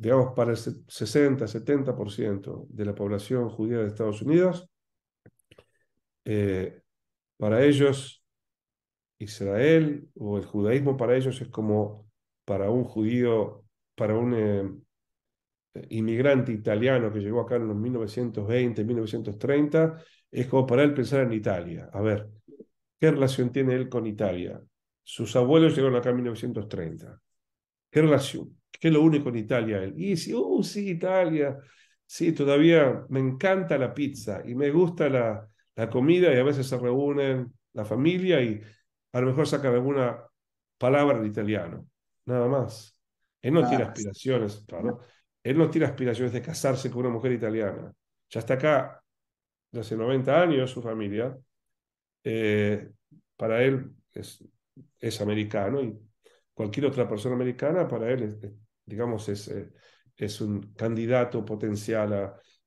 digamos, para el 60, 70% de la población judía de Estados Unidos, eh, para ellos Israel o el judaísmo para ellos es como para un judío, para un eh, inmigrante italiano que llegó acá en los 1920, 1930, es como para él pensar en Italia. A ver, ¿qué relación tiene él con Italia? Sus abuelos llegaron acá en 1930. ¿Qué relación? que es lo único en Italia él? Y dice, uh, sí, Italia, sí, todavía me encanta la pizza y me gusta la, la comida y a veces se reúnen la familia y a lo mejor sacan alguna palabra en italiano, nada más. Él no tiene aspiraciones, claro. Él no tiene aspiraciones de casarse con una mujer italiana. Ya está acá, hace 90 años, su familia. Eh, para él es, es americano y cualquier otra persona americana, para él, digamos, es, eh, es un candidato potencial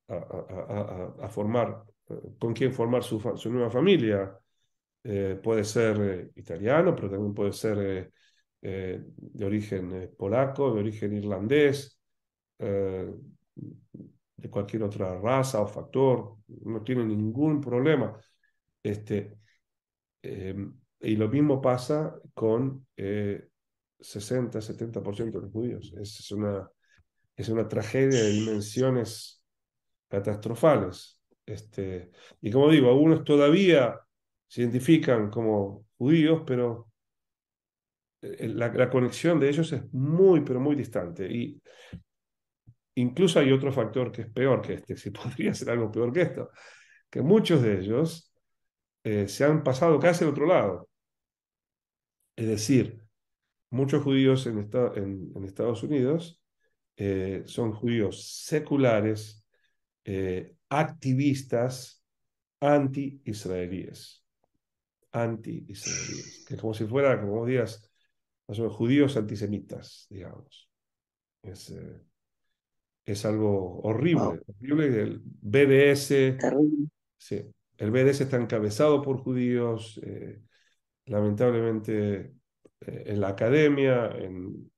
a, formar, eh, con quien formar su, nueva familia. Eh, puede ser italiano, pero también puede ser de origen polaco, de origen irlandés, de cualquier otra raza o factor, no tiene ningún problema. Este, y lo mismo pasa con 60, 70% de los judíos. Es, una, es una tragedia de dimensiones catastrofales. Este, y como digo, algunos todavía se identifican como judíos, pero eh, la, conexión de ellos es muy, pero muy distante. Y incluso hay otro factor que es peor que este, si podría ser algo peor que esto, que muchos de ellos eh, se han pasado casi al otro lado. Es decir, muchos judíos en, Estados Unidos eh, son judíos seculares, eh, activistas, anti-israelíes. Anti-israelíes. Que es como si fuera, como digas, judíos antisemitas, digamos. Es, eh, algo horrible. el BDS. Sí, el BDS está encabezado por judíos. lamentablemente eh, en la academia, en,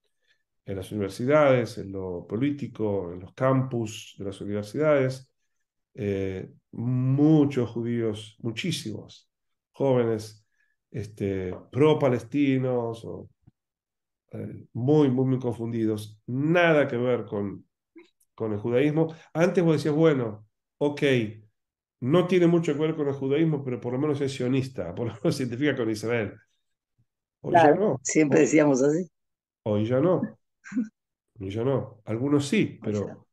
las universidades, en lo político, en los campus de las universidades, eh, muchos judíos, muchísimos jóvenes este, pro-palestinos o eh, muy, muy, muy confundidos, nada que ver con, con el judaísmo. Antes vos decías, bueno, ok, no tiene mucho que ver con el judaísmo, pero por lo menos es sionista, por lo menos se identifica con Israel. Hoy no. Siempre decíamos así. Hoy ya no. Hoy ya no. Algunos sí, pero,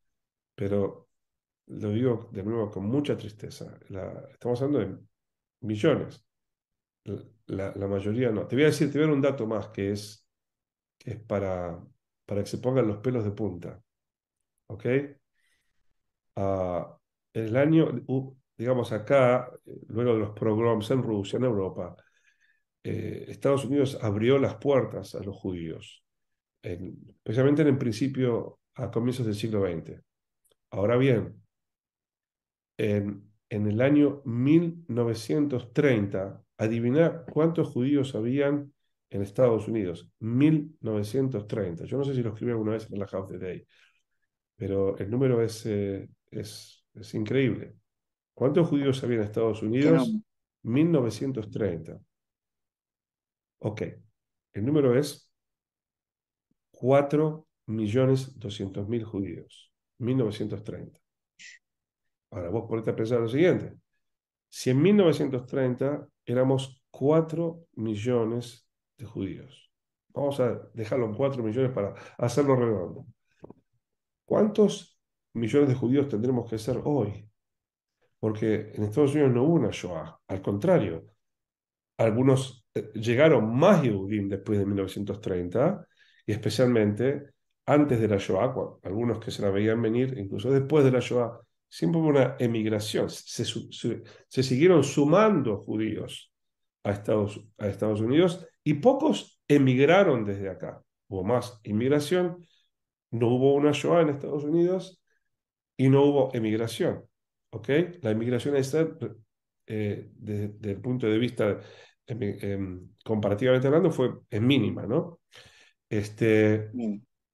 pero lo digo de nuevo con mucha tristeza. La, estamos hablando de millones. La, mayoría no. Te voy a decir, te voy a dar un dato más que es, es para, para que se pongan los pelos de punta. ¿Ok? en ah, el año, digamos acá, eh, luego de los programas en Rusia, en Europa, eh, Estados Unidos abrió las puertas a los judíos, especialmente en el principio, a comienzos del siglo XX. Ahora bien, en, el año 1930, adivinar cuántos judíos habían en Estados Unidos, 1930. Yo no sé si lo escribí alguna vez en la House Day, pero el número eh, es, es, increíble. ¿Cuántos judíos había en Estados Unidos? 1930. Ok, el número es 4.200.000 judíos, 1930. Ahora vos ponete a pensar lo siguiente. Si en 1930 éramos 4 millones de judíos, vamos a dejarlo en 4 millones para hacerlo redondo. ¿Cuántos millones de judíos tendremos que ser hoy? Porque en Estados Unidos no hubo una Shoah, al contrario, algunos llegaron más Yehudim después de 1930, y especialmente antes de la Shoah, algunos que se la veían venir, incluso después de la Shoah, siempre hubo una emigración, se, siguieron sumando judíos a Estados, a Estados Unidos y pocos emigraron desde acá. Hubo más inmigración, no hubo una Shoah en Estados Unidos y no hubo emigración. okay La emigración está eh, desde el punto de vista Em, comparativamente hablando, fue en mínima, ¿no? Este,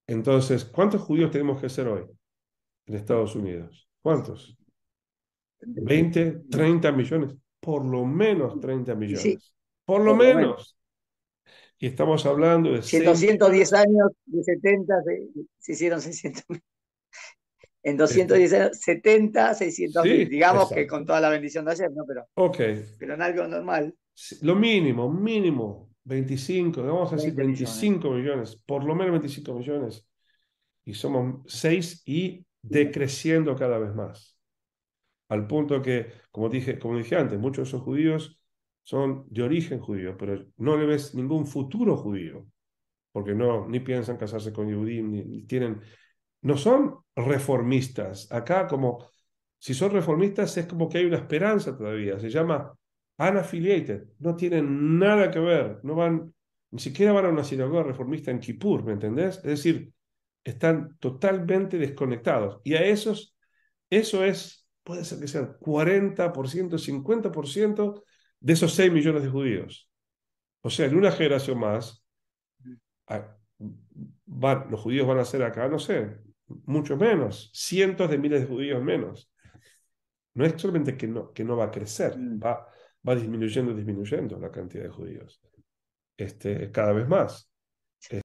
entonces, ¿cuántos judíos tenemos que ser hoy en Estados Unidos? ¿Cuántos? ¿20, 30 millones? Por lo menos 30 millones. Por lo menos. Y estamos hablando de... Si en 210 años, de 70, se, hicieron 600 En 210 este. años, 70, 600 Digamos que con toda la bendición de ayer, ¿no? pero en algo normal lo mínimo, mínimo, 25, vamos a decir 25 millones. por lo menos 25 millones. Y somos 6 y decreciendo cada vez más. Al punto que, como dije, como dije antes, muchos de esos judíos son de origen judío, pero no le ves ningún futuro judío, porque no, ni piensan casarse con judíos ni tienen, no son reformistas. Acá como, si son reformistas es como que hay una esperanza todavía, se llama unaffiliated, no tienen nada que ver, no van, ni siquiera van a una sinagoga reformista en Kippur, ¿me entendés? Es decir, están totalmente desconectados. Y a esos, eso es, puede ser que sea 40%, 50% de esos 6 millones de judíos. O sea, en una generación más, los judíos van a ser acá, no sé, mucho menos, cientos de miles de judíos menos. No es solamente que no, que no va a crecer, mm. va va disminuyendo, disminuyendo la cantidad de judíos, este, cada vez más.